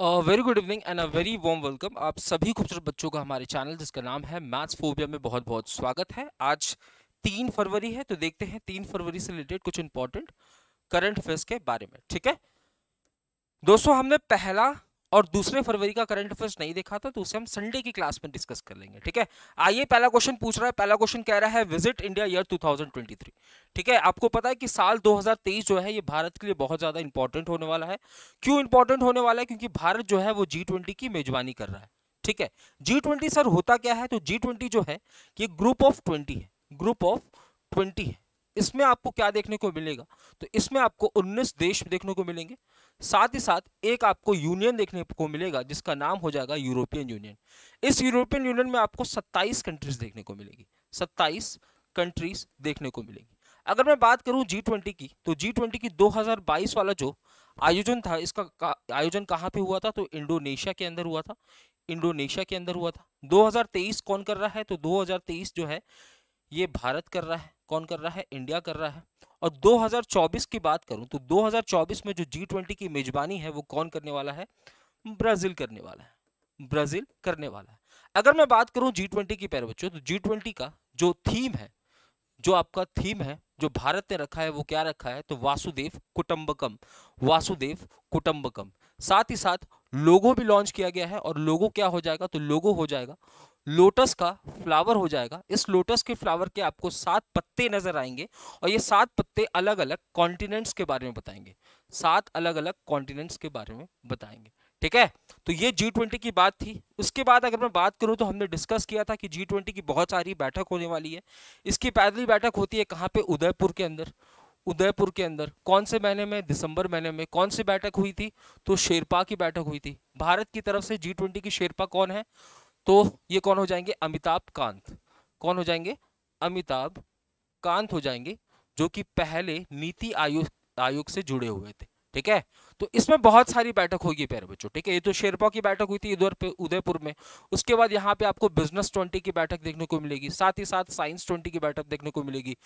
very good evening and a very warm welcome आप सभी खूबसूरत बच्चों का हमारे चैनल जिसका नाम है मैथ्स फोबिया में बहुत बहुत स्वागत है आज तीन फरवरी है तो देखते हैं तीन फरवरी से रिलेटेड कुछ इंपॉर्टेंट करंट अफेयर्स के बारे में ठीक है दोस्तों हमने पहला और दूसरे फरवरी का करंट अफेयर्स नहीं देखा था तो उसे हम संडे की क्लास में डिस्कस कर लेंगे ठीक है आइए पहला क्वेश्चन पूछ रहा है पहला क्वेश्चन कह रहा है विजिट इंडिया ईयर 2023 ठीक है आपको पता है कि साल 2023 जो है ये भारत के लिए बहुत ज़्यादा इंपॉर्टेंट होने वाला है क्यों इंपॉर्टेंट होने वाला है क्योंकि भारत जो है वो जी की मेजबानी कर रहा है ठीक है जी सर होता क्या है तो जी जो है ये ग्रुप ऑफ ट्वेंटी है ग्रुप ऑफ ट्वेंटी है इसमें आपको क्या देखने को मिलेगा तो इसमें आपको उन्नीस देश देखने को मिलेंगे साथ ही साथ एक आपको यूनियन देखने को मिलेगा जिसका नाम हो जाएगा यूरोपियन यूनियन इस यूरोपियन यूनियन में आपको 27 कंट्रीज देखने को मिलेगी 27 कंट्रीज देखने को मिलेगी अगर मैं बात करूं जी ट्वेंटी की तो जी ट्वेंटी की 2022 वाला जो आयोजन था इसका आयोजन कहाँ पे हुआ था तो इंडोनेशिया के अंदर हुआ था इंडोनेशिया के अंदर हुआ था 2023 कौन कर रहा है तो 2023 जो है ये भारत कर रहा है कौन कर रहा है इंडिया कर रहा है और 2024 की बात करूं तो 2024 में जो G20 की मेजबानी है वो कौन करने वाला है ब्राजील करने वाला है ब्राजील करने वाला है अगर मैं बात करूं G20 की पैर बच्चों तो G20 का जो थीम है जो आपका थीम है जो भारत ने रखा है वो क्या रखा है तो वासुदेव कुटुम्बकम वासुदेव कुटुम्बकम साथ ही साथ लोगो भी लॉन्च किया गया है और लोगो क्या हो जाएगा तो लोगो हो जाएगा लोटस का फ्लावर हो जाएगा इस लोटस के फ्लावर के आपको सात पत्ते नजर आएंगे और ये सात पत्ते अलग अलग कॉन्टिनेंट्स के बारे में बताएंगे सात अलग अलग कॉन्टिनेंट्स के बारे में बताएंगे ठीक है तो ये जी ट्वेंटी की बात थी उसके बाद अगर मैं बात करूं तो हमने डिस्कस किया था कि जी ट्वेंटी की बहुत सारी बैठक होने वाली है इसकी पैदली बैठक होती है कहाँ पे उदयपुर के अंदर उदयपुर के अंदर कौन से महीने में दिसंबर महीने में कौन सी बैठक हुई थी तो शेरपा की बैठक हुई थी भारत की तरफ से जी ट्वेंटी की शेरपा कौन है तो ये कौन हो जाएंगे अमिताभ कांत कौन हो जाएंगे अमिताभ कांत हो जाएंगे जो कि पहले नीति आयोग आयोग से जुड़े हुए थे ठीक है तो इसमें बहुत सारी बैठक होगी प्यारे बच्चों ठीक है ये तो शेरपा की बैठक हुई थी इधर उदयपुर में उसके बाद यहाँ पे आपको बिजनेस ट्वेंटी की बैठक देखने को मिलेगी साथ ही साथ साइंस ट्वेंटी की बैठक देखने को मिलेगी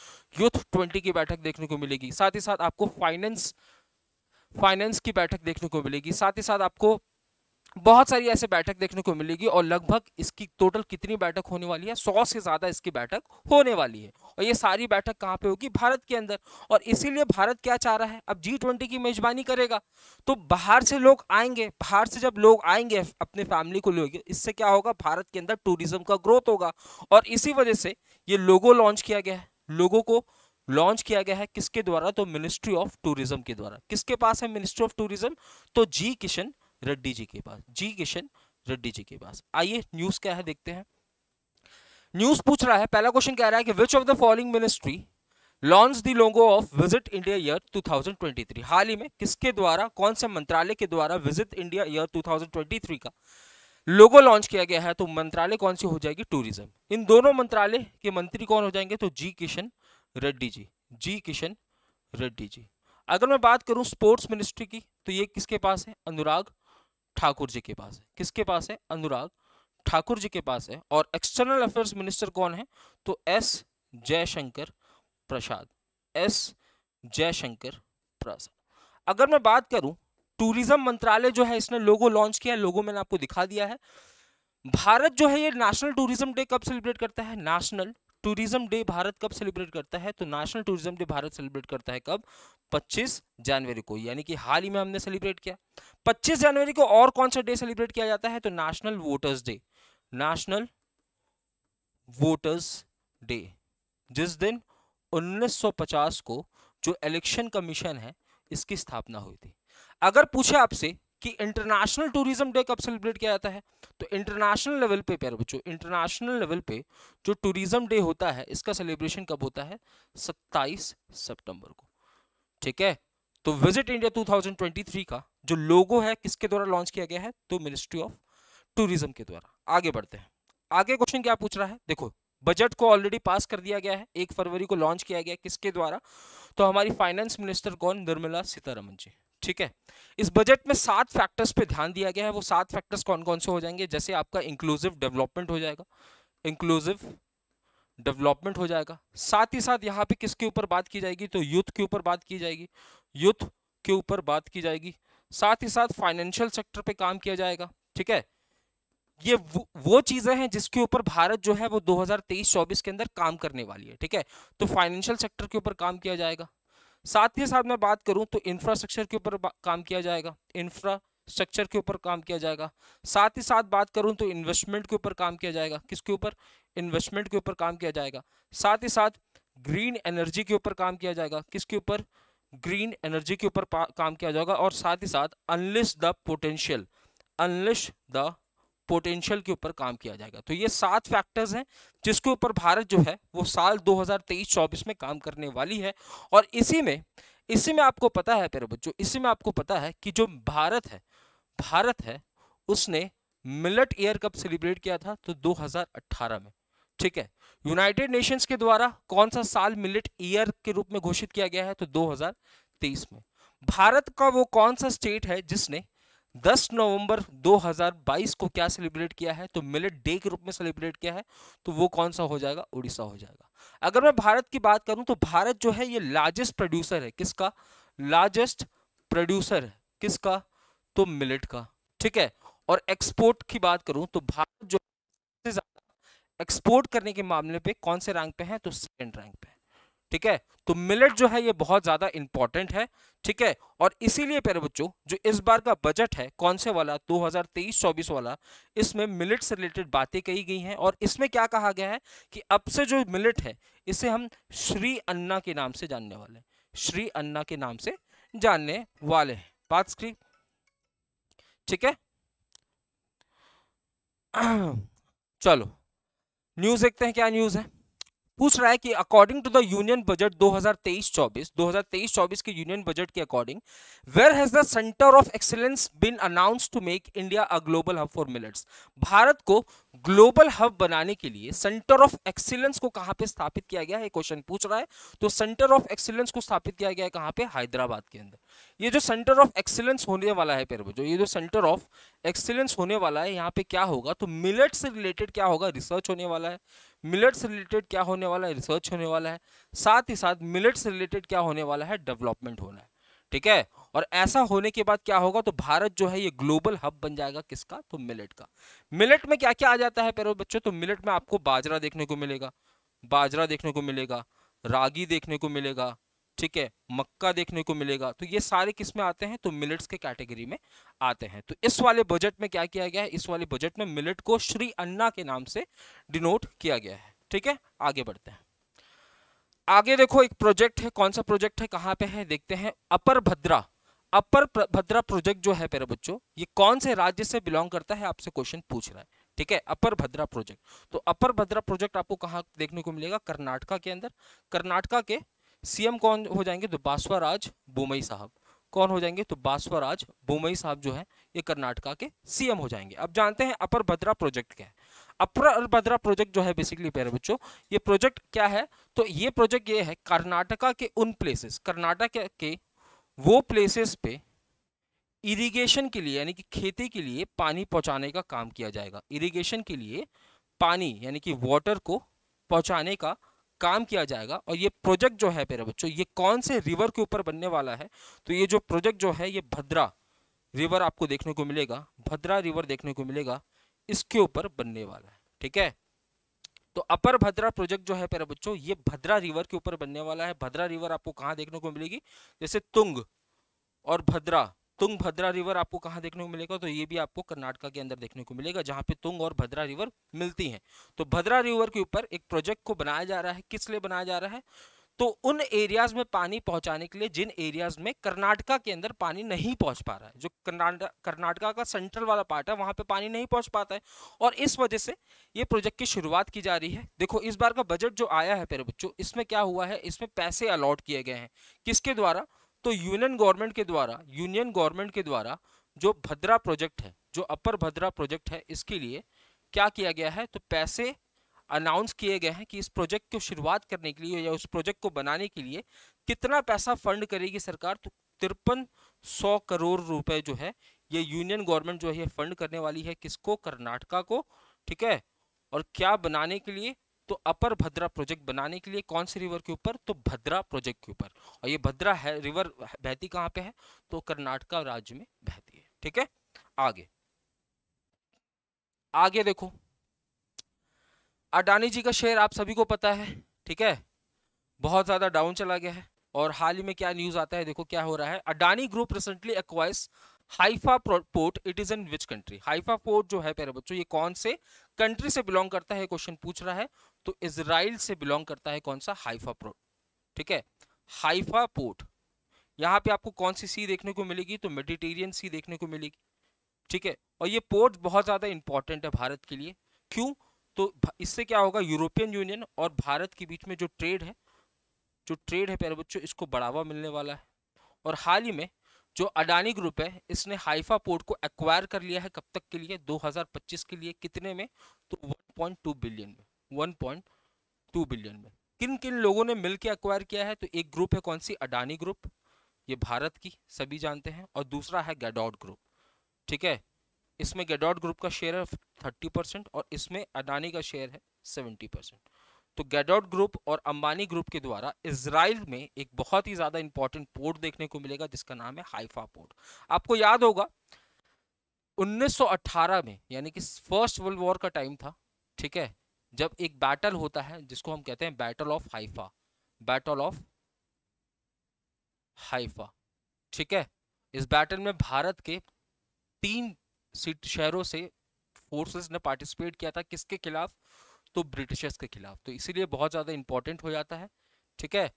यूथ ट्वेंटी की बैठक देखने को मिलेगी साथ ही साथ आपको फाइनेंस फाइनेंस की बैठक देखने को मिलेगी साथ ही साथ आपको बहुत सारी ऐसे बैठक देखने को मिलेगी और लगभग इसकी टोटल कितनी बैठक होने वाली है सौ से ज़्यादा इसकी बैठक होने वाली है और ये सारी बैठक कहाँ पे होगी भारत के अंदर और इसीलिए भारत क्या चाह रहा है अब जी ट्वेंटी की मेज़बानी करेगा तो बाहर से लोग आएंगे बाहर से जब लोग आएंगे अपने फैमिली को लेकर इससे क्या होगा भारत के अंदर टूरिज़्म का ग्रोथ होगा और इसी वजह से ये लोगो लॉन्च किया गया है लोगों को लॉन्च किया गया है किसके द्वारा तो मिनिस्ट्री ऑफ टूरिज्म के द्वारा किसके पास है मिनिस्ट्री ऑफ टूरिज्म तो जी किशन रेड्डी जी के पास जी किशन रेड्डी जी के पास आइए न्यूज क्या है देखते हैं न्यूज पूछ रहा है पहला क्वेश्चन कह रहा है कि which of the following ministry launch the logo of visit India year 2023 हाल ही में किसके द्वारा कौन से मंत्रालय के द्वारा विजिट इंडिया ईयर 2023 का लोगो लॉन्च किया गया है तो मंत्रालय कौन सी हो जाएगी टूरिज्म इन दोनों मंत्रालय के मंत्री कौन हो जाएंगे तो जी किशन रेड्डी जी जी किशन रेड्डी जी अगर मैं बात करूं स्पोर्ट्स मिनिस्ट्री की तो ये किसके पास है अनुराग ठाकुर जी के पास है किसके पास है अनुराग ठाकुर जी के पास है और एक्सटर्नल अफेयर्स मिनिस्टर कौन है तो एस जयशंकर प्रसाद एस जयशंकर प्रसाद अगर मैं बात करूं टूरिज्म मंत्रालय जो है इसने लोगो लॉन्च किया है लोगो मैंने आपको दिखा दिया है भारत जो है ये नेशनल टूरिज्म डे कब सेलिब्रेट करता है नेशनल टूरिज्म डे भारत कब सेलिब्रेट करता है तो national tourism day Bharat celebrate करता है कब 25 जनवरी को यानी कि हाल ही में हमने सेलिब्रेट किया 25 जनवरी को और कौन सा डे सेलिब्रेट किया जाता है तो national voters day national voters day जिस दिन 1950 को जो इलेक्शन कमीशन है इसकी स्थापना हुई थी अगर पूछे आपसे कि इंटरनेशनल टूरिज्म डे कब सेलिब्रेट किया जाता है तो इंटरनेशनल लेवल पे प्यारे बच्चों इंटरनेशनल लेवल पे जो टूरिज्म डे होता है इसका सेलिब्रेशन कब होता है 27 सितंबर को ठीक है तो विजिट इंडिया 2023 का जो लोगो है किसके द्वारा लॉन्च किया गया है तो मिनिस्ट्री ऑफ टूरिज्म के द्वारा आगे बढ़ते हैं आगे क्वेश्चन क्या पूछ रहा है देखो बजट को ऑलरेडी पास कर दिया गया है एक फरवरी को लॉन्च किया गया किसके द्वारा तो हमारी फाइनेंस मिनिस्टर कौन निर्मला सीतारमन जी ठीक है इस बजट में सात फैक्टर्स पे ध्यान दिया गया है वो सात फैक्टर्स कौन कौन से हो जाएंगे जैसे आपका इंक्लूसिव डेवलपमेंट हो जाएगा इंक्लूसिव डेवलपमेंट हो जाएगा साथ ही साथ यहाँ पे किसके ऊपर बात की जाएगी तो यूथ के ऊपर बात की जाएगी यूथ के ऊपर बात की जाएगी साथ ही साथ फाइनेंशियल सेक्टर पे काम किया जाएगा ठीक है ये वो चीज़ें हैं जिसके ऊपर भारत जो है वो 2023-24 के अंदर काम करने वाली है ठीक है तो फाइनेंशियल सेक्टर के ऊपर काम किया जाएगा साथ ही साथ मैं बात करूं तो इंफ्रास्ट्रक्चर के ऊपर काम किया जाएगा इंफ्रा स्ट्रक्चर के ऊपर काम किया जाएगा साथ ही साथ बात करूं तो इन्वेस्टमेंट के ऊपर काम किया जाएगा किसके ऊपर इन्वेस्टमेंट के ऊपर काम किया जाएगा साथ ही साथ ग्रीन एनर्जी के ऊपर काम किया जाएगा किसके ऊपर ग्रीन एनर्जी के ऊपर काम किया जाएगा और साथ ही साथ unlist the potential unleash the potential के ऊपर काम किया जाएगा तो ये सात फैक्टर्स हैं जिसके ऊपर भारत जो है वो साल 2023-24 में काम करने वाली है और इसी में इसी में आपको पता है प्यारे बच्चों इसी में आपको पता है कि जो भारत है भारत है उसने मिलट ईयर कब सेलिब्रेट किया था तो 2018 में ठीक है यूनाइटेड नेशंस के द्वारा कौन सा साल मिलट ईयर के रूप में घोषित किया गया है तो 2023 में भारत का वो कौन सा स्टेट है जिसने 10 नवंबर 2022 को क्या सेलिब्रेट किया है तो मिलेट डे के रूप में सेलिब्रेट किया है तो वो कौन सा हो जाएगा उड़ीसा हो जाएगा अगर मैं भारत की बात करूं तो भारत जो है ये लार्जेस्ट प्रोड्यूसर है किसका लार्जेस्ट प्रोड्यूसर किसका तो मिलेट का ठीक है और एक्सपोर्ट की बात करूं तो भारत जो एक्सपोर्ट करने के मामले पे कौन से रैंक पे है तो सेकेंड रैंक पे ठीक है तो मिलेट जो है ये बहुत ज़्यादा इंपॉर्टेंट है ठीक है और इसीलिए प्यारे बच्चों जो इस बार का बजट है कौन से वाला 2023-24 वाला इसमें मिलेट से रिलेटेड बातें कही गई हैं और इसमें क्या कहा गया है कि अब से जो मिलेट है इसे हम श्री अन्ना के नाम से जानने वाले हैं श्री अन्ना के नाम से जानने वाले हैं बात स्क्री ठीक है चलो न्यूज़ देखते हैं क्या न्यूज़ है पूछ रहा है कि according to the union budget 2023-24 2023-24 के यूनियन बजट के according where has the centre of excellence been announce to make India a global hub for millets Bharat को ग्लोबल हब बनाने के लिए सेंटर ऑफ एक्सीलेंस को कहां पे स्थापित किया गया है क्वेश्चन पूछ रहा है तो सेंटर ऑफ एक्सीलेंस को स्थापित किया गया है कहां पे हैदराबाद के अंदर ये जो सेंटर ऑफ एक्सीलेंस होने वाला है जो ये जो सेंटर ऑफ एक्सीलेंस होने वाला है यहाँ पे क्या होगा तो मिलेट से रिलेटेड क्या होगा रिसर्च होने वाला है मिलेट से रिलेटेड क्या होने वाला है रिसर्च होने वाला है साथ ही साथ मिलेट से रिलेटेड क्या होने वाला है डेवलपमेंट होना है ठीक है और ऐसा होने के बाद क्या होगा तो भारत जो है ये ग्लोबल हब बन जाएगा किसका तो मिलेट का मिलेट में क्या क्या आ जाता है पेरो बच्चों तो मिलेट में आपको बाजरा देखने को मिलेगा बाजरा देखने को मिलेगा रागी देखने को मिलेगा ठीक है मक्का देखने को मिलेगा तो ये सारे किस में आते हैं तो मिलेट्स के कैटेगरी में आते हैं तो इस वाले बजट में क्या किया गया है इस वाले बजट में मिलेट को श्री अन्ना के नाम से डिनोट किया गया है ठीक है आगे बढ़ते हैं आगे देखो एक प्रोजेक्ट है कौन सा प्रोजेक्ट है कहाँ पे है देखते हैं अपर भद्रा अपर भद्रा प्रोजेक्ट जो है मेरे बच्चों ये कौन से राज्य से बिलोंग करता है आपसे क्वेश्चन पूछ रहा है ठीक है अपर भद्रा प्रोजेक्ट तो अपर भद्रा प्रोजेक्ट आपको कहाँ देखने को मिलेगा कर्नाटका के अंदर कर्नाटका के सीएम कौन हो जाएंगे तो बासवराज बोमई साहब कौन हो जाएंगे तो बासवराज बोमई साहब जो है ये कर्नाटका के सीएम हो जाएंगे अब जानते हैं अपर भद्रा प्रोजेक्ट क्या है अपर भद्रा प्रोजेक्ट जो है बेसिकली प्यारे बच्चों ये प्रोजेक्ट क्या है तो ये प्रोजेक्ट ये है कर्नाटका के उन प्लेसेस कर्नाटक के वो प्लेसेस पे इरिगेशन के लिए यानी कि खेती के लिए पानी पहुंचाने का काम किया जाएगा इरिगेशन के लिए पानी यानी कि वाटर को पहुंचाने का काम किया जाएगा और ये प्रोजेक्ट जो है मेरे बच्चों ये कौन से रिवर के ऊपर बनने वाला है तो ये जो प्रोजेक्ट जो है ये भद्रा रिवर आपको देखने को मिलेगा भद्रा रिवर देखने को मिलेगा इसके ऊपर बनने वाला है ठीक है तो अपर भद्रा प्रोजेक्ट जो है मेरे बच्चों ये भद्रा रिवर के ऊपर बनने वाला है भद्रा रिवर आपको कहाँ देखने को मिलेगी जैसे तुंग और भद्रा तुंग भद्रा रिवर आपको कहाँ देखने को मिलेगा तो ये भी आपको कर्नाटका के अंदर देखने को मिलेगा जहाँ पे तुंग और भद्रा रिवर मिलती हैं तो भद्रा रिवर के ऊपर एक प्रोजेक्ट को बनाया जा रहा है किस लिए बनाया जा रहा है तो उन एरियाज में पानी पहुंचाने के लिए जिन एरियाज में कर्नाटका के अंदर पानी नहीं पहुंच पा रहा है जो कर्नाटका का सेंट्रल वाला पार्ट है वहां पे पानी नहीं पहुंच पाता है और इस वजह से ये प्रोजेक्ट की शुरुआत की जा रही है देखो इस बार का बजट जो आया है मेरे बच्चों इसमें क्या हुआ है इसमें पैसे अलॉट किए गए हैं किसके द्वारा तो यूनियन गवर्नमेंट के द्वारा यूनियन गवर्नमेंट के द्वारा जो भद्रा प्रोजेक्ट है जो अपर भद्रा प्रोजेक्ट है इसके लिए क्या किया गया है तो पैसे अनाउंस किए गए हैं कि इस प्रोजेक्ट को शुरुआत करने के लिए या उस प्रोजेक्ट को बनाने के लिए कितना पैसा फंड करेगी सरकार तो तिरपन सौ करोड़ रुपए जो है ये यूनियन गवर्नमेंट जो है फंड करने वाली है किसको कर्नाटका को ठीक है और क्या बनाने के लिए तो अपर भद्रा प्रोजेक्ट बनाने के लिए कौन से रिवर के ऊपर तो भद्रा प्रोजेक्ट के ऊपर और ये भद्रा है रिवर बहती कहाँ पे है तो कर्नाटका राज्य में बहती है ठीक है आगे आगे देखो अडानी जी का शेयर आप सभी को पता है ठीक है बहुत ज्यादा डाउन चला गया है और हाल ही में क्या न्यूज आता है देखो क्या हो रहा है Adani group recently acquires Haifa port it is in which country Haifa port जो है प्यारे बच्चों ये कौन से कंट्री से बिलोंग करता है क्वेश्चन पूछ रहा है तो इसराइल से बिलोंग करता है कौन सा हाइफा पोर्ट ठीक है हाइफा पोर्ट यहाँ पे आपको कौन सी सी देखने को मिलेगी तो मेडिटेरियन सी देखने को मिलेगी ठीक है और ये पोर्ट बहुत ज़्यादा इंपॉर्टेंट है भारत के लिए क्यों तो इससे क्या होगा यूरोपियन यूनियन और भारत के बीच में जो ट्रेड है जो ट्रेड है प्यारे बच्चों इसको बढ़ावा मिलने वाला है और हाल ही में जो अडानी ग्रुप है इसने हाइफा पोर्ट को एक्वायर कर लिया है कब तक के लिए 2025 के लिए कितने में तो 1.2 बिलियन में 1.2 बिलियन में किन किन लोगों ने मिलकर एक्वायर किया है तो एक ग्रुप है कौन सी अडानी ग्रुप ये भारत की सभी जानते हैं और दूसरा है गैडॉट ग्रुप ठीक है इसमें गैडॉट ग्रुप का शेयर है थर्टी परसेंट और इसमें अडानी का शेयर है सेवेंटी परसेंट तो गैडोट ग्रुप और अंबानी ग्रुप के द्वारा इसराइल में एक बहुत ही ज़्यादा इंपॉर्टेंट पोर्ट देखने को मिलेगा जिसका नाम है हाइफा पोर्ट आपको याद होगा 1918 में यानी कि फर्स्ट वर्ल्ड वॉर का टाइम था ठीक है जब एक बैटल होता है जिसको हम कहते हैं battle of Haifa battle of Haifa ठीक है इस बैटल में भारत के तीन शहरों से फोर्सेस ने पार्टिसिपेट किया था किसके खिलाफ तो ब्रिटिशर्स के खिलाफ तो इसीलिए बहुत ज़्यादा इंपॉर्टेंट हो जाता है ठीक है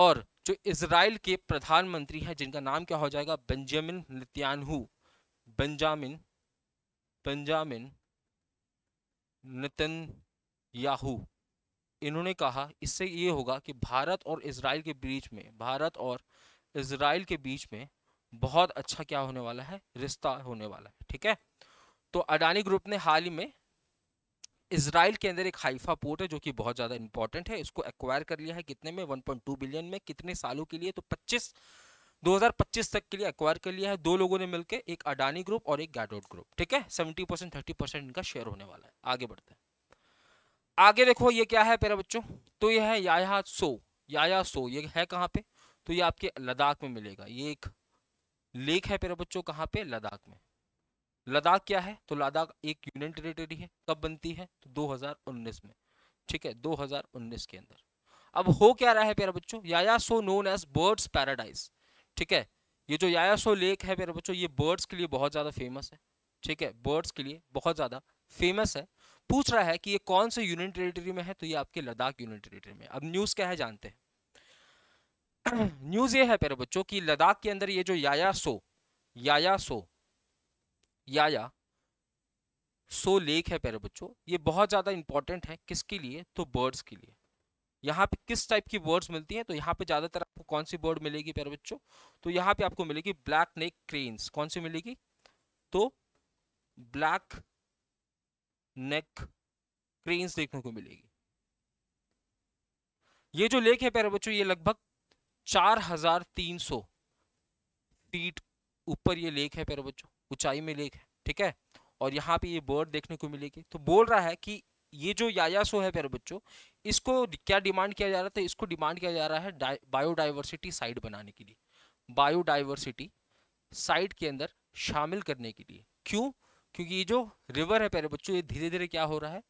और जो इसराइल के प्रधानमंत्री हैं जिनका नाम क्या हो जाएगा Benjamin Netanyahu Benjamin Benjamin Netanyahu इन्होंने कहा इससे ये होगा कि भारत और इसराइल के बीच में भारत और इसराइल के बीच में बहुत अच्छा क्या होने वाला है रिश्ता होने वाला है ठीक है तो अडानी ग्रुप ने हाल ही में इसराइल के अंदर एक हाइफा पोर्ट है जो कि बहुत ज़्यादा इंपॉर्टेंट है इसको एक्वायर कर लिया है कितने में 1.2 बिलियन में कितने सालों के लिए तो 25 2025 तक के लिए एक्वायर कर लिया है दो लोगों ने मिलकर एक अडानी ग्रुप और एक गैडोट ग्रुप ठीक है सेवेंटी परसेंट थर्टी परसेंट इनका शेयर होने वाला है आगे बढ़ते हैं आगे देखो ये क्या है पेरा बच्चों तो ये है याया सो याया सो ये है कहाँ पे तो ये आपके लद्दाख में मिलेगा ये एक लेक है पेरा बच्चों कहाँ पे लद्दाख में लद्दाख क्या है तो लद्दाख एक यूनियन टेरिटरी है कब बनती है तो 2019 में ठीक है 2019 के अंदर अब हो क्या रहा है प्यारे बच्चों याया so known as birds paradise ठीक है ये जो याया सो लेक है प्यारे बच्चों ये बर्ड्स के लिए बहुत ज़्यादा फेमस है ठीक है बर्ड्स के लिए बहुत ज़्यादा फेमस है पूछ रहा है कि ये कौन से यूनियन टेरिटरी में है तो ये आपके लद्दाख यूनियन टेरिटरी में अब न्यूज़ क्या है जानते हैं न्यूज़ ये है प्यारे बच्चों की लद्दाख के अंदर ये जो याया सो याया सो या या सो लेक है प्यारे बच्चों ये बहुत ज़्यादा इंपॉर्टेंट है किसके लिए तो बर्ड्स के लिए यहाँ पे किस टाइप की बर्ड्स मिलती हैं तो यहाँ पे ज़्यादातर आपको कौन सी बर्ड मिलेगी प्यारे बच्चों तो यहाँ पे आपको मिलेगी ब्लैक नेक क्रेन्स कौन सी मिलेगी तो ब्लैक नेक क्रेन्स देखने को मिलेगी ये जो लेक है प्यारे बच्चों ये लगभग चार हजार तीन सौ फीट ऊपर ये लेक है प्यारे बच्चों ऊंचाई में लेक है ठीक है और यहाँ पे ये बर्ड देखने को मिलेगी तो बोल रहा है कि ये जो यायासो है प्यारे बच्चों इसको क्या डिमांड किया जा रहा था इसको डिमांड किया जा रहा है बायोडाइवर्सिटी साइट बनाने के लिए बायोडाइवर्सिटी साइट के अंदर शामिल करने के लिए क्यों क्योंकि ये जो रिवर है प्यारे बच्चों ये धीरे धीरे क्या हो रहा है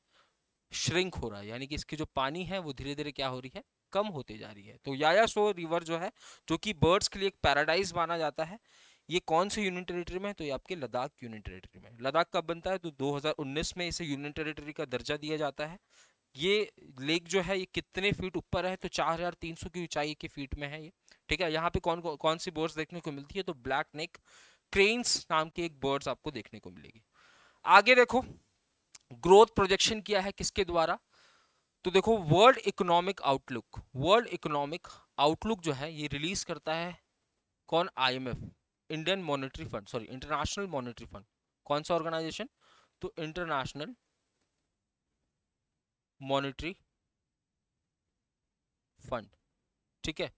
श्रिंक हो रहा है यानी कि इसकी जो पानी है वो धीरे धीरे क्या हो रही है कम होते जा रही है तो यायासो रिवर जो है जो कि बर्ड्स के लिए एक पैराडाइज माना जाता है ये कौन से यूनियन टेरिटरी में है तो ये आपके लद्दाख यूनियन टेरिटरी में लद्दाख कब बनता है तो 2019 में इसे यूनियन टेरिटरी का दर्जा दिया जाता है ये लेक जो है ये कितने फीट ऊपर है तो 4300 की ऊंचाई के फीट में है ये ठीक है यहाँ पे कौन कौन सी बर्ड्स देखने को मिलती है तो ब्लैक नेक क्रेन्स नाम की एक बर्ड्स आपको देखने को मिलेगी आगे देखो ग्रोथ प्रोजेक्शन किया है किसके द्वारा तो देखो world economic outlook world economic outlook जो है ये रिलीज करता है कौन IMF Indian monetary fund sorry international monetary fund कौन सा ऑर्गेनाइजेशन तो इंटरनेशनल मॉनेटरी फंड ठीक है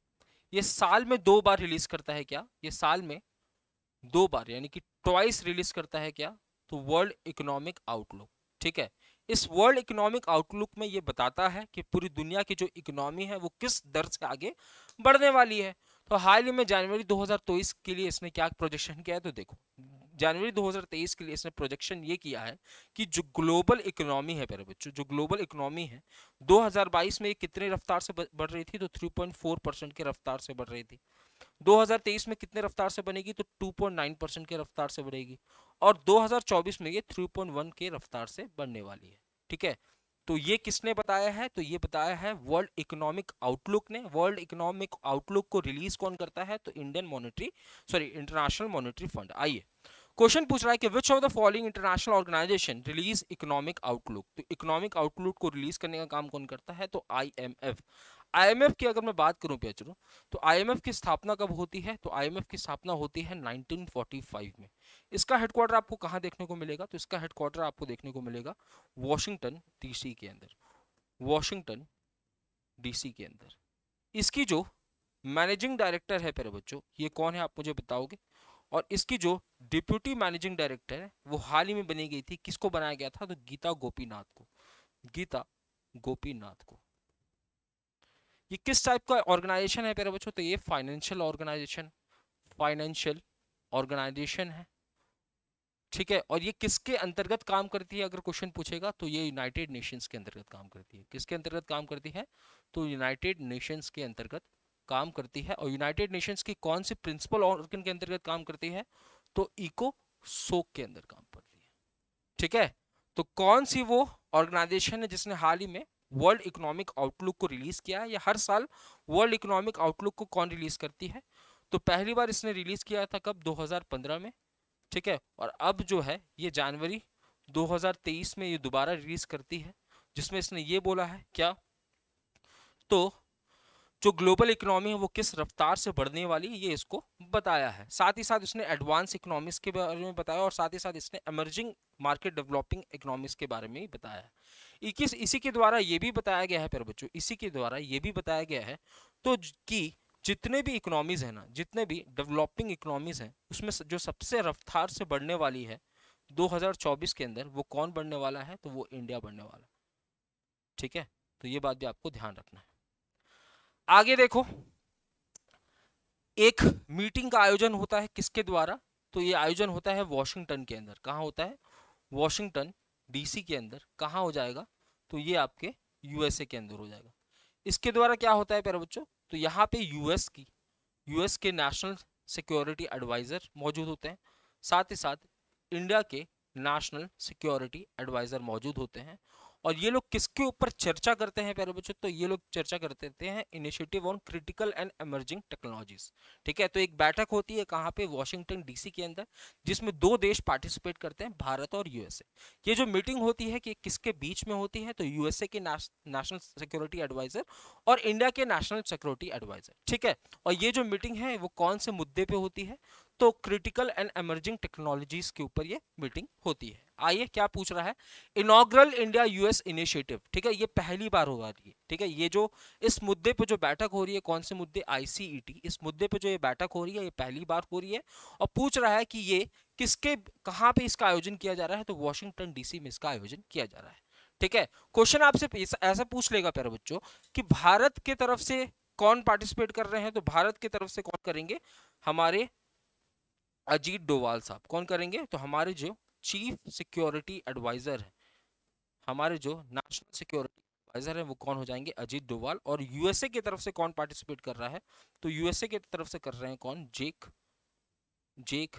ये साल में दो बार रिलीज करता है क्या ये साल में दो बार यानी कि ट्वाइस रिलीज करता है क्या तो वर्ल्ड इकोनॉमिक आउटलुक ठीक है इस वर्ल्ड इकोनॉमिक आउटलुक में ये बताता है कि पूरी दुनिया की जो इकोनॉमी है वो किस दर से आगे बढ़ने वाली है तो हाल ही में जनवरी 2023 के लिए इसने क्या प्रोजेक्शन किया है तो देखो जनवरी 2023 के लिए इसने प्रोजेक्शन ये किया है कि जो ग्लोबल इकोनॉमी है मेरे बच्चों जो ग्लोबल इकोनॉमी है 2022 में ये कितने रफ्तार से बढ़ रही थी तो 3.4 परसेंट की रफ्तार से बढ़ रही थी 2023 में कितने रफ्तार से बनेगी तो 2.9 परसेंट की रफ्तार से बढ़ेगी और 2024 में ये 3.1 के रफ्तार से बढ़ने वाली है ठीक है तो ये किसने बताया है तो ये बताया है वर्ल्ड इकोनॉमिक आउटलुक ने वर्ल्ड इकोनॉमिक आउटलुक को रिलीज कौन करता है तो Indian monetary sorry international monetary fund आइए क्वेश्चन पूछ रहा है कि which of the following international organisation release economic outlook तो इकोनॉमिक आउटलुक को रिलीज करने का काम कौन करता है तो आई आईएमएफ की अगर मैं बात करूं पियाचरो तो आईएमएफ की स्थापना कब होती है तो आईएमएफ की स्थापना होती है 1945 में इसका हेडक्वार्टर आपको कहाँ देखने को मिलेगा तो इसका हेडक्वार्टर आपको देखने को मिलेगा वॉशिंगटन डीसी के अंदर वॉशिंगटन डीसी के अंदर इसकी जो मैनेजिंग डायरेक्टर है प्यारे बच्चों ये कौन है आप मुझे बताओगे और इसकी जो डिप्यूटी मैनेजिंग डायरेक्टर है वो हाल ही में बनी गई थी किसको बनाया गया था तो गीता गोपीनाथ को गीता गोपीनाथ को ये किस टाइप का ऑर्गेनाइजेशन है प्यारे बच्चों तो ये फाइनेंशियल ऑर्गेनाइजेशन फाइनेंशियल ऑर्गेनाइजेशन है ठीक है और ये किसके अंतर्गत काम करती है अगर क्वेश्चन पूछेगा तो ये यूनाइटेड नेशंस के अंतर्गत काम करती है किसके अंतर्गत काम करती है तो यूनाइटेड नेशंस के अंतर्गत काम करती है और यूनाइटेड नेशंस की कौन सी प्रिंसिपल ऑर्गन के अंतर्गत काम करती है तो इको सोक के अंदर काम करती है ठीक है तो कौन सी वो ऑर्गेनाइजेशन है जिसने हाल ही में वर्ल्ड इकोनॉमिक आउटलुक को रिलीज़ किया है या हर साल वर्ल्ड इकोनॉमिक आउटलुक को कौन रिलीज़ करती है तो पहली बार इसने रिलीज़ किया था कब 2015 में ठीक है और अब जो है ये जनवरी 2023 में ये दोबारा रिलीज़ करती है जिसमें इसने ये बोला है क्या तो जो ग्लोबल इकोनॉमी है वो किस रफ्तार से बढ़ने वाली ये इसको बताया है साथ ही साथ इसने एडवांस इकोनॉमिक्स के बारे में बताया और साथ ही साथ इसने एमर्जिंग मार्केट डेवलपिंग इकोनॉमिक्स के बारे में भी बताया इक्कीस इसी के द्वारा ये भी बताया गया है पर बच्चों इसी के द्वारा ये भी बताया गया है तो कि जितने भी इकोनॉमीज़ हैं ना जितने भी डेवलपिंग इकोनॉमीज़ हैं उसमें जो सबसे रफ्तार से बढ़ने वाली है 2024 के अंदर वो कौन बढ़ने वाला है तो वो इंडिया बढ़ने वाला है ठीक है तो ये बात भी आपको ध्यान रखना है आगे देखो एक मीटिंग का आयोजन होता है किसके द्वारा तो ये आयोजन होता है वॉशिंगटन के अंदर कहाँ होता है वॉशिंगटन डीसी के अंदर कहाँ हो जाएगा तो ये आपके यूएसए के अंदर हो जाएगा इसके द्वारा क्या होता है प्यारे बच्चों तो यहाँ पे यूएस की यूएस के नेशनल सिक्योरिटी एडवाइज़र मौजूद होते हैं साथ ही साथ इंडिया के नेशनल सिक्योरिटी एडवाइज़र मौजूद होते हैं और ये लोग किसके ऊपर चर्चा करते हैं प्यारे बच्चों तो ये लोग चर्चा करते हैं initiative on critical and emerging technologies ठीक है तो एक बैठक होती है कहाँ पे वॉशिंगटन डीसी के अंदर जिसमें दो देश पार्टिसिपेट करते हैं भारत और यूएसए ये जो मीटिंग होती है कि किसके बीच में होती है तो यूएसए के नेशनल सिक्योरिटी एडवाइजर और इंडिया के नेशनल सिक्योरिटी एडवाइजर ठीक है और ये जो मीटिंग है वो कौन से मुद्दे पे होती है तो क्रिटिकल एंड एमर्जिंग टेक्नोलॉजीज के ऊपर ये मीटिंग होती है आइए क्या पूछ रहा है इनोग्रल इंडिया यूएस इनिशिएटिव ठीक है ये पहली बार हो रही है ठीक है ये जो इस मुद्दे पे जो बैठक हो रही है कौन से मुद्दे आईसीईटी e इस मुद्दे पे जो ये बैठक हो रही है ये पहली बार हो रही है और पूछ रहा है कि ये किसके कहाँ पे इसका आयोजन किया जा रहा है तो वॉशिंगटन डीसी में इसका आयोजन किया जा रहा है ठीक है क्वेश्चन आपसे ऐसा पूछ लेगा प्यारे बच्चों कि भारत के तरफ से कौन पार्टिसिपेट कर रहे हैं तो भारत की तरफ से कौन करेंगे हमारे अजीत डोवाल साहब कौन करेंगे तो हमारे जो चीफ सिक्योरिटी एडवाइज़र है हमारे जो नेशनल सिक्योरिटी एडवाइज़र है वो कौन हो जाएंगे अजीत डोवाल और यूएसए की तरफ से कौन पार्टिसिपेट कर रहा है तो यूएसए की तरफ से कर रहे हैं कौन जेक जेक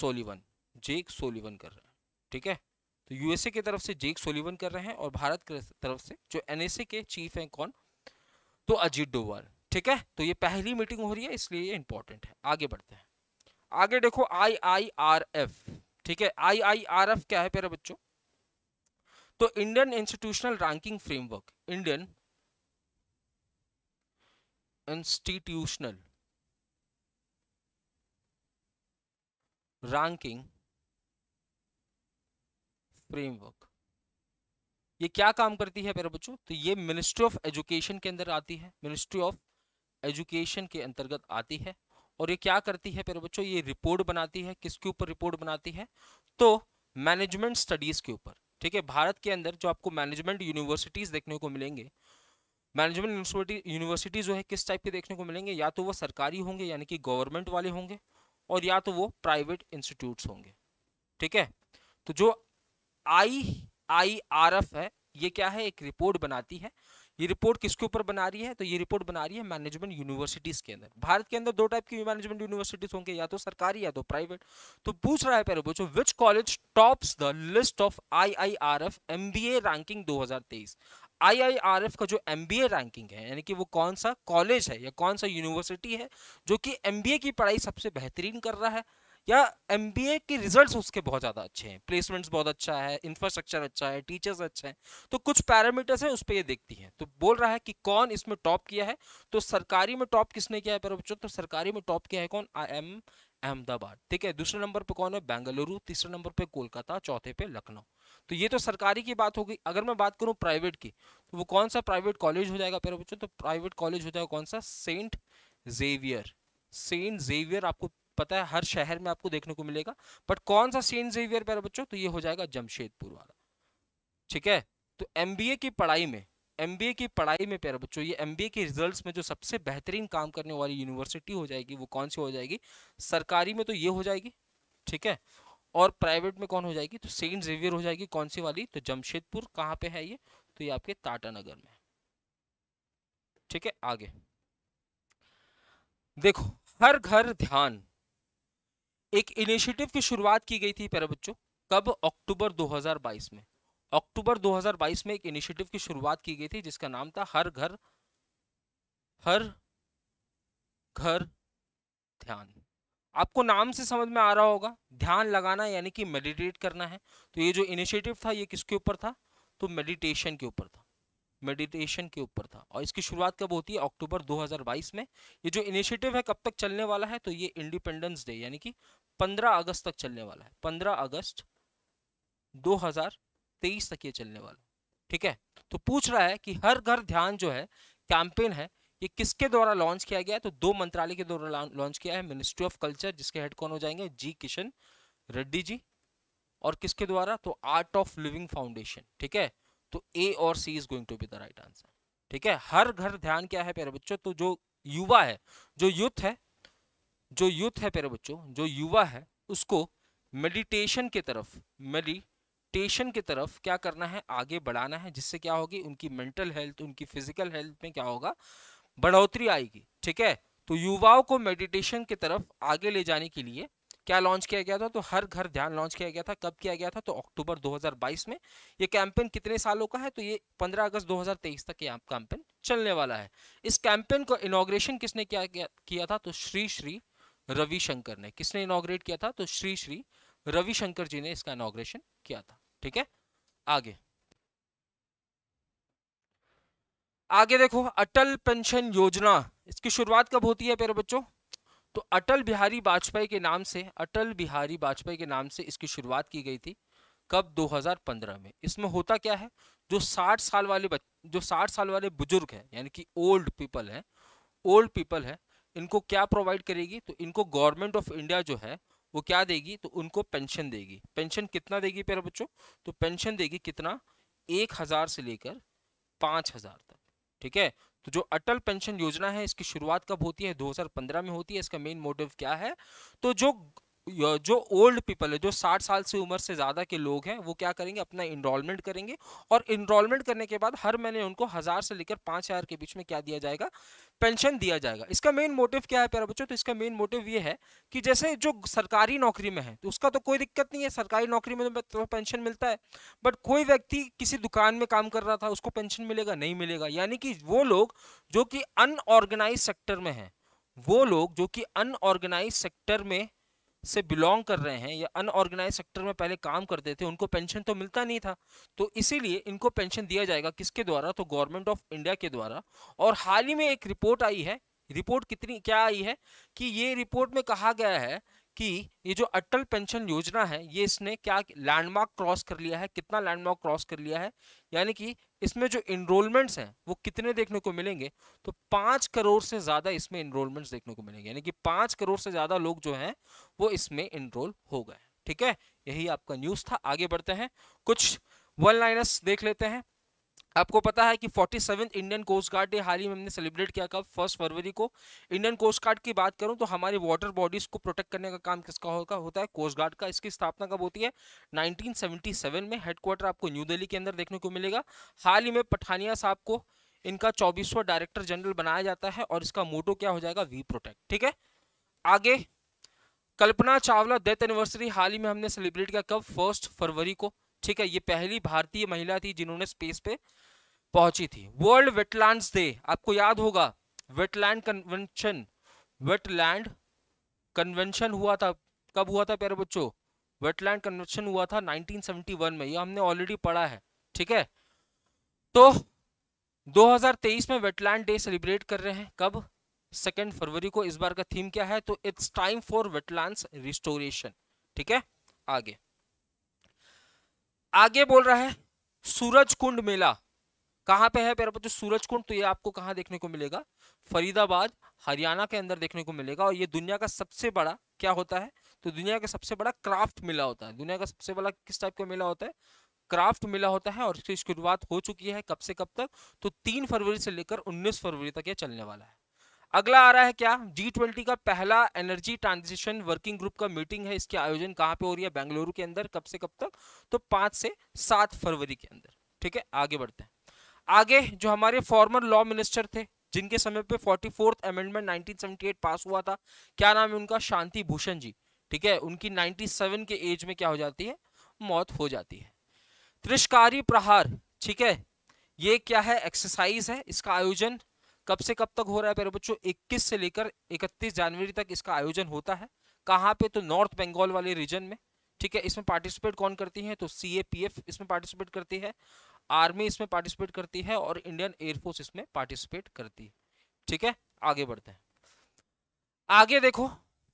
सोलिवन जेक सोलिवन कर रहे हैं ठीक है तो यूएसए की तरफ से जेक सोलिवन कर रहे हैं और भारत की तरफ से जो एनएसए के चीफ हैं कौन तो अजीत डोवाल ठीक है तो ये पहली मीटिंग हो रही है इसलिए ये इंपॉर्टेंट है आगे बढ़ते हैं आगे देखो आई आई आर एफ ठीक है आई आई आर एफ क्या है प्यारे बच्चों तो Indian institutional ranking framework Indian institutional ranking framework ये क्या काम करती है मेरे बच्चों तो ये मिनिस्ट्री ऑफ एजुकेशन के अंदर आती है मिनिस्ट्री ऑफ एजुकेशन के अंतर्गत आती है और ये क्या करती है प्यारे बच्चों ये रिपोर्ट बनाती है किसके ऊपर रिपोर्ट बनाती है तो मैनेजमेंट स्टडीज के ऊपर ठीक है भारत के अंदर जो आपको मैनेजमेंट यूनिवर्सिटीज देखने को मिलेंगे मैनेजमेंट यूनिवर्सिटी जो है किस टाइप के देखने को मिलेंगे या तो वो सरकारी होंगे यानी कि गवर्नमेंट वाले होंगे और या तो वो प्राइवेट इंस्टीट्यूट्स होंगे ठीक है तो जो आई आई आर एफ है ये क्या है एक रिपोर्ट बनाती है ये रिपोर्ट किसके ऊपर बना रही है तो ये रिपोर्ट बना रही है मैनेजमेंट यूनिवर्सिटीज के अंदर भारत के अंदर दो टाइप की मैनेजमेंट यूनिवर्सिटीज होंगे या तो सरकारी या तो प्राइवेट तो पूछ रहा है पहले बच्चों which college tops the list of I I R F M B A ranking दो हजार तेईस आईआईआरएफ का जो ए रैंकिंग है यानी कि वो कौन सा कॉलेज है या कौन सा यूनिवर्सिटी है जो कि एमबीए की पढ़ाई सबसे बेहतरीन कर रहा है या एम के रिजल्ट उसके बहुत ज़्यादा अच्छे हैं प्लेसमेंट्स बहुत अच्छा है इंफ्रास्ट्रक्चर अच्छा है टीचर्स अच्छे हैं तो कुछ पैरामीटर्स हैं उस पर ये देखती हैं तो बोल रहा है कि कौन इसमें टॉप किया है तो सरकारी में टॉप किसने किया है पर बच्चों तो सरकारी में टॉप किया है कौन आई एम अहमदाबाद ठीक है दूसरे नंबर पे कौन है बेंगलुरु तीसरे नंबर पे कोलकाता चौथे पे लखनऊ तो ये तो सरकारी की बात होगी अगर मैं बात करूँ प्राइवेट की तो वो कौन सा प्राइवेट कॉलेज हो जाएगा पेरा बच्चों तो प्राइवेट कॉलेज हो जाएगा कौन सा सेंट जेवियर सेंट जेवियर आपको पता है हर शहर में आपको देखने को मिलेगा बट कौन सा सेंट जेवियर पर बच्चों तो ये हो जाएगा जमशेदपुर वाला ठीक है तो एम की पढ़ाई में एम की पढ़ाई में प्यारे बच्चों ये एम के रिजल्ट्स में जो सबसे बेहतरीन काम करने वाली यूनिवर्सिटी हो जाएगी वो कौन सी हो जाएगी सरकारी में तो ये हो जाएगी ठीक है और प्राइवेट में कौन हो जाएगी तो सेंट जेवियर हो जाएगी कौन सी वाली तो जमशेदपुर कहाँ पे है ये तो ये आपके टाटा नगर में ठीक है आगे देखो हर घर ध्यान एक इनिशिएटिव की शुरुआत की गई थी प्यारे बच्चों कब अक्टूबर 2022 में अक्टूबर 2022 में एक इनिशिएटिव की शुरुआत की गई थी जिसका नाम था हर घर हर घर ध्यान आपको नाम से समझ में आ रहा होगा ध्यान लगाना यानी कि मेडिटेट करना है तो ये जो इनिशिएटिव था ये किसके ऊपर था तो मेडिटेशन के ऊपर था मेडिटेशन के ऊपर था और इसकी शुरुआत कब होती है अक्टूबर 2022 में ये जो इनिशिएटिव है कब तक चलने वाला है तो ये इंडिपेंडेंस डे यानी कि पंद्रह अगस्त तक चलने वाला है पंद्रह अगस्त दो हजार तेईस तक ये चलने वाला ठीक है तो पूछ रहा है कि हर घर ध्यान जो है कैंपेन है ये किसके द्वारा लॉन्च किया गया है तो दो मंत्रालय के द्वारा लॉन्च किया है मिनिस्ट्री ऑफ कल्चर जिसके हेड कौन हो जाएंगे जी किशन रेड्डी जी और किसके द्वारा तो आर्ट ऑफ लिविंग फाउंडेशन ठीक है तो ए और C is going to be the right answer ठीक है हर घर ध्यान क्या है प्यारे बच्चों तो जो युवा है जो यूथ है जो यूथ है प्यारे बच्चों जो युवा है उसको मेडिटेशन के तरफ मेडिटेशन के तरफ क्या करना है आगे बढ़ाना है जिससे क्या होगी उनकी मेंटल हेल्थ उनकी फिजिकल हेल्थ में क्या होगा बढ़ोतरी आएगी ठीक है तो युवाओं को मेडिटेशन के तरफ आगे ले जाने के लिए क्या लॉन्च किया गया था तो हर घर ध्यान लॉन्च किया गया था कब किया गया था तो अक्टूबर 2022 में ये कैंपेन कितने सालों का है तो ये 15 अगस्त 2023 तक ये कैंपेन चलने वाला है इस कैंपेन का इनोग्रेशन किसने किया किया था तो श्री श्री रविशंकर ने किसने इनोग्रेट किया था तो श्री श्री रविशंकर जी ने इसका इनोग्रेशन किया था ठीक है आगे आगे देखो अटल पेंशन योजना इसकी शुरुआत कब होती है प्यारे बच्चों तो अटल बिहारी वाजपेयी के नाम से अटल बिहारी वाजपेयी के नाम से इसकी शुरुआत की गई थी कब 2015 में इसमें होता क्या है जो 60 साल वाले जो 60 साल वाले बुजुर्ग हैं यानी कि ओल्ड पीपल हैं ओल्ड पीपल है इनको क्या प्रोवाइड करेगी तो इनको गवर्नमेंट ऑफ इंडिया जो है वो क्या देगी तो उनको पेंशन देगी पेंशन कितना देगी प्यारे बच्चों तो पेंशन देगी कितना एक हज़ार से लेकर पाँच हज़ार तक ठीक है तो जो अटल पेंशन योजना है इसकी शुरुआत कब होती है 2015 में होती है इसका मेन मोटिव क्या है तो जो जो ओल्ड पीपल है जो 60 साल से उम्र से ज़्यादा के लोग हैं वो क्या करेंगे अपना इनरोलमेंट करेंगे और इनरोलमेंट करने के बाद हर महीने उनको हज़ार से लेकर पाँच हज़ार के बीच में क्या दिया जाएगा पेंशन दिया जाएगा इसका मेन मोटिव क्या है प्यारे बच्चों तो इसका मेन मोटिव ये है कि जैसे जो सरकारी नौकरी में है तो उसका तो कोई दिक्कत नहीं है सरकारी नौकरी में तो पेंशन मिलता है बट कोई व्यक्ति किसी दुकान में काम कर रहा था उसको पेंशन मिलेगा नहीं मिलेगा यानी कि वो लोग जो कि अनऑर्गेनाइज सेक्टर में हैं वो लोग जो कि अनऑर्गेनाइज सेक्टर में से बिलोंग कर रहे हैं या अनऑर्गेनाइज सेक्टर में पहले काम करते थे उनको पेंशन तो मिलता नहीं था तो इसीलिए इनको पेंशन दिया जाएगा किसके द्वारा तो गवर्नमेंट ऑफ इंडिया के द्वारा और हाल ही में एक रिपोर्ट आई है रिपोर्ट कितनी क्या आई है कि ये रिपोर्ट में कहा गया है कि ये जो अटल पेंशन योजना है ये इसने क्या लैंडमार्क क्रॉस कर लिया है कितना लैंडमार्क क्रॉस कर लिया है यानी कि इसमें जो इनरोलमेंट्स हैं वो कितने देखने को मिलेंगे तो पाँच करोड़ से ज़्यादा इसमें इनरोलमेंट्स देखने को मिलेंगे यानी कि पाँच करोड़ से ज़्यादा लोग जो हैं वो इसमें इनरोल हो गए ठीक है यही आपका न्यूज़ था आगे बढ़ते हैं कुछ वन लाइनस देख लेते हैं आपको पता है कि forty seven Indian coast guard day हाल ही में हमने सेलिब्रेट किया कब फर्स्ट फरवरी को इंडियन कोस्ट गार्ड की बात करूं तो हमारे वाटर बॉडीज को प्रोटेक्ट करने का काम किसका होगा होता है कोस्ट गार्ड का इसकी स्थापना कब होती है 1977 में हेडक्वार्टर आपको न्यू दिल्ली के अंदर देखने को मिलेगा हाल ही में पठानिया साहब को इनका चौबीसवा डायरेक्टर जनरल बनाया जाता है और इसका मोटो क्या हो जाएगा वी प्रोटेक्ट ठीक है आगे कल्पना चावला डेथ एनिवर्सरी हाल ही में हमने सेलिब्रेट किया कब फर्स्ट फरवरी को ठीक है ये पहली भारतीय महिला थी जिन्होंने स्पेस पे पहुंची थी वर्ल्ड वेटलैंड डे आपको याद होगा वेटलैंड कन्वेंशन वेटलैंड कन्वेंशन हुआ था कब हुआ था प्यारे बच्चों वेटलैंड कन्वेंशन हुआ था 1971 में ये हमने ऑलरेडी पढ़ा है ठीक है तो 2023 में वेटलैंड डे सेलिब्रेट कर रहे हैं कब सेकेंड फरवरी को इस बार का थीम क्या है तो it's time for wetland restoration ठीक है आगे आगे बोल रहा है सूरज कुंड मेला कहाँ पे है प्यारे बच्चों सूरज कुंड तो ये आपको कहाँ देखने को मिलेगा फरीदाबाद हरियाणा के अंदर देखने को मिलेगा और ये दुनिया का सबसे बड़ा क्या होता है तो दुनिया का सबसे बड़ा क्राफ्ट मेला होता है दुनिया का सबसे बड़ा किस टाइप का मेला होता है क्राफ्ट मेला होता है और इसकी शुरुआत हो चुकी है कब से कब तक तो तीन फरवरी से लेकर उन्नीस फरवरी तक ये चलने वाला है अगला आ रहा है क्या जी ट्वेंटी का पहला एनर्जी ट्रांजिशन वर्किंग ग्रुप का मीटिंग है इसके आयोजन कहाँ पे हो रही है बेंगलुरु के अंदर कब से कब तक तो पांच से सात फरवरी के अंदर ठीक है आगे बढ़ते हैं आगे जो हमारे फॉर्मर लॉ मिनिस्टर थे जिनके समय पे forty fourth amendment nineteen pass हुआ था क्या नाम है उनका शांति भूषण जी ठीक है उनकी नाइनटी के एज में क्या हो जाती है मौत हो जाती है त्रिष्कारी प्रहार ठीक है ये क्या है एक्सरसाइज है इसका आयोजन कब से कब तक हो रहा है प्यारे बच्चों इक्कीस से लेकर इकतीस जनवरी तक इसका आयोजन होता है कहाँ पे तो नॉर्थ बंगाल वाले रीजन में ठीक है इसमें पार्टिसिपेट कौन करती है तो सी इसमें पार्टिसिपेट करती है आर्मी इसमें पार्टिसिपेट करती है और इंडियन एयरफोर्स इसमें पार्टिसिपेट करती है ठीक है आगे बढ़ते हैं आगे देखो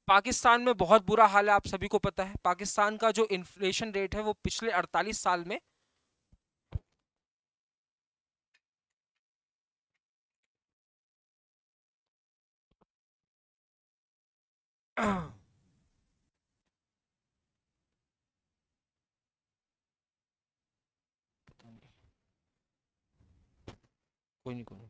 पाकिस्तान में बहुत बुरा हाल है आप सभी को पता है पाकिस्तान का जो इन्फ्लेशन रेट है वो पिछले 48 साल में ここにこ